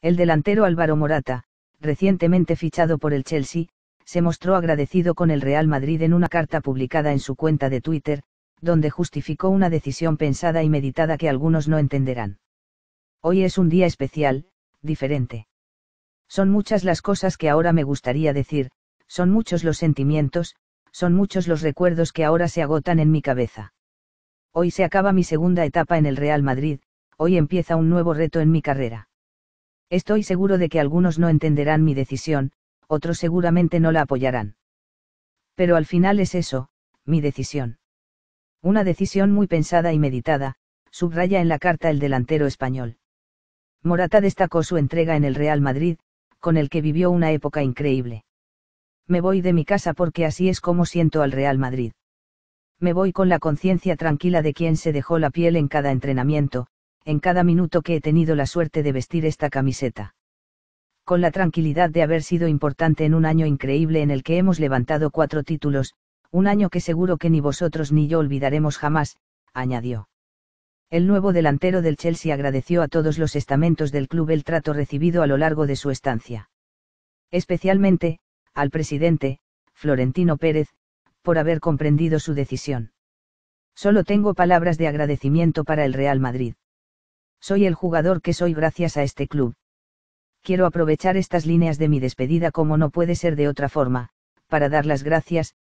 El delantero Álvaro Morata, recientemente fichado por el Chelsea, se mostró agradecido con el Real Madrid en una carta publicada en su cuenta de Twitter, donde justificó una decisión pensada y meditada que algunos no entenderán. Hoy es un día especial, diferente. Son muchas las cosas que ahora me gustaría decir, son muchos los sentimientos, son muchos los recuerdos que ahora se agotan en mi cabeza. Hoy se acaba mi segunda etapa en el Real Madrid, hoy empieza un nuevo reto en mi carrera. Estoy seguro de que algunos no entenderán mi decisión, otros seguramente no la apoyarán. Pero al final es eso, mi decisión. Una decisión muy pensada y meditada, subraya en la carta el delantero español. Morata destacó su entrega en el Real Madrid, con el que vivió una época increíble. Me voy de mi casa porque así es como siento al Real Madrid. Me voy con la conciencia tranquila de quien se dejó la piel en cada entrenamiento, en cada minuto que he tenido la suerte de vestir esta camiseta. Con la tranquilidad de haber sido importante en un año increíble en el que hemos levantado cuatro títulos, un año que seguro que ni vosotros ni yo olvidaremos jamás, añadió. El nuevo delantero del Chelsea agradeció a todos los estamentos del club el trato recibido a lo largo de su estancia. Especialmente, al presidente, Florentino Pérez, por haber comprendido su decisión. Solo tengo palabras de agradecimiento para el Real Madrid. Soy el jugador que soy gracias a este club. Quiero aprovechar estas líneas de mi despedida como no puede ser de otra forma, para dar las gracias,